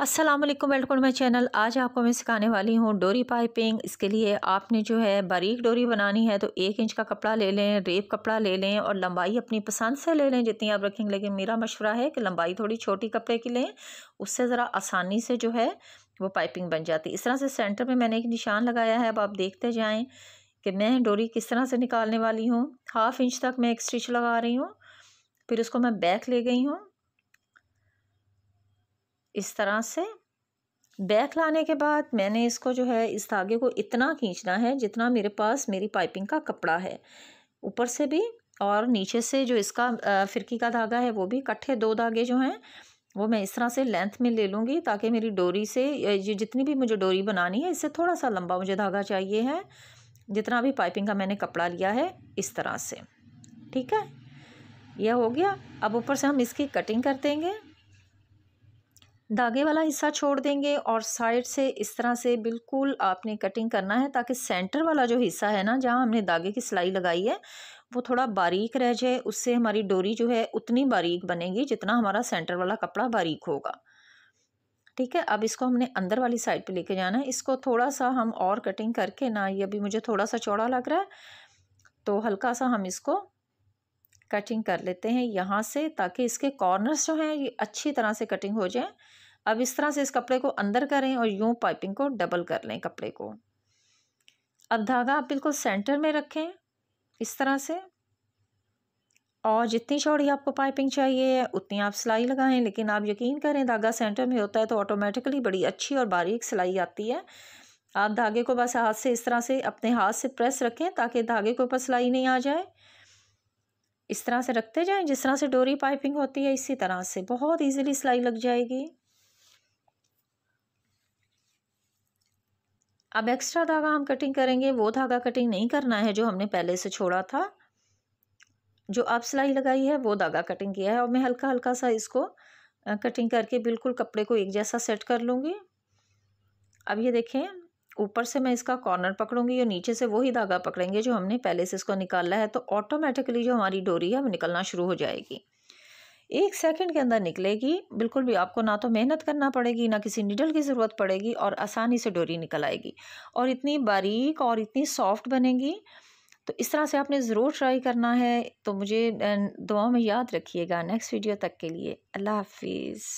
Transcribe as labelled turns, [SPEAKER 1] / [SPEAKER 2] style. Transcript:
[SPEAKER 1] अस्सलाम वालेकुम welcome to my channel आज आपको मैं सिखाने वाली हूँ डोरी पाइपिंग इसके लिए आपने जो है बारीक डोरी बनानी है तो एक इंच का कपड़ा ले लें रेप कपड़ा ले लें और लंबाई अपनी पसंद से ले लें जितनी आप रखेंगे लेकिन मेरा मशवरा है कि लंबाई थोड़ी छोटी कपड़े की लें उससे ज़रा आसानी से जो है वो पाइपिंग बन जाती इस तरह से सेंटर में मैंने एक निशान लगाया है अब आप देखते जाएँ कि मैं डोरी किस तरह से निकालने वाली हूँ हाफ़ इंच तक मैं एक स्टिच लगा रही हूँ फिर उसको मैं बैक ले गई हूँ इस तरह से बैक लाने के बाद मैंने इसको जो है इस धागे को इतना खींचना है जितना मेरे पास मेरी पाइपिंग का कपड़ा है ऊपर से भी और नीचे से जो इसका फिरकी का धागा है वो भी इकट्ठे दो धागे जो हैं वो मैं इस तरह से लेंथ में ले लूँगी ताकि मेरी डोरी से ये जितनी भी मुझे डोरी बनानी है इससे थोड़ा सा लंबा मुझे धागा चाहिए है जितना भी पाइपिंग का मैंने कपड़ा लिया है इस तरह से ठीक है यह हो गया अब ऊपर से हम इसकी कटिंग कर देंगे धागे वाला हिस्सा छोड़ देंगे और साइड से इस तरह से बिल्कुल आपने कटिंग करना है ताकि सेंटर वाला जो हिस्सा है ना जहाँ हमने धागे की सिलाई लगाई है वो थोड़ा बारीक रह जाए उससे हमारी डोरी जो है उतनी बारीक बनेगी जितना हमारा सेंटर वाला कपड़ा बारीक होगा ठीक है अब इसको हमने अंदर वाली साइड पे लेके जाना है इसको थोड़ा सा हम और कटिंग करके ना ये अभी मुझे थोड़ा सा चौड़ा लग रहा है तो हल्का सा हम इसको कटिंग कर लेते हैं यहाँ से ताकि इसके कॉर्नर्स जो हैं ये अच्छी तरह से कटिंग हो जाए अब इस तरह से इस कपड़े को अंदर करें और यूँ पाइपिंग को डबल कर लें कपड़े को अब धागा आप बिल्कुल सेंटर में रखें इस तरह से और जितनी चौड़ी आपको पाइपिंग चाहिए उतनी आप सिलाई लगाएं लेकिन आप यकीन करें धागा सेंटर में होता है तो ऑटोमेटिकली बड़ी अच्छी और बारीक सिलाई आती है आप धागे को बस हाथ से इस तरह से अपने हाथ से प्रेस रखें ताकि धागे के ऊपर सिलाई नहीं आ जाए इस तरह से रखते जाएं जिस तरह से डोरी पाइपिंग होती है इसी तरह से बहुत इजीली सिलाई लग जाएगी अब एक्स्ट्रा धागा हम कटिंग करेंगे वो धागा कटिंग नहीं करना है जो हमने पहले से छोड़ा था जो आप सिलाई लगाई है वो धागा कटिंग किया है और मैं हल्का हल्का सा इसको कटिंग करके बिल्कुल कपड़े को एक जैसा सेट कर लूँगी अब ये देखें ऊपर से मैं इसका कॉर्नर पकड़ूंगी और नीचे से वही धागा पकड़ेंगे जो हमने पहले से इसको निकाला है तो ऑटोमेटिकली जो हमारी डोरी है वो निकलना शुरू हो जाएगी एक सेकंड के अंदर निकलेगी बिल्कुल भी आपको ना तो मेहनत करना पड़ेगी ना किसी निडल की ज़रूरत पड़ेगी और आसानी से डोरी निकल आएगी और इतनी बारीक और इतनी सॉफ्ट बनेगी तो इस तरह से आपने ज़रूर ट्राई करना है तो मुझे दुआओं में याद रखिएगा नेक्स्ट वीडियो तक के लिए अल्लाह हाफिज़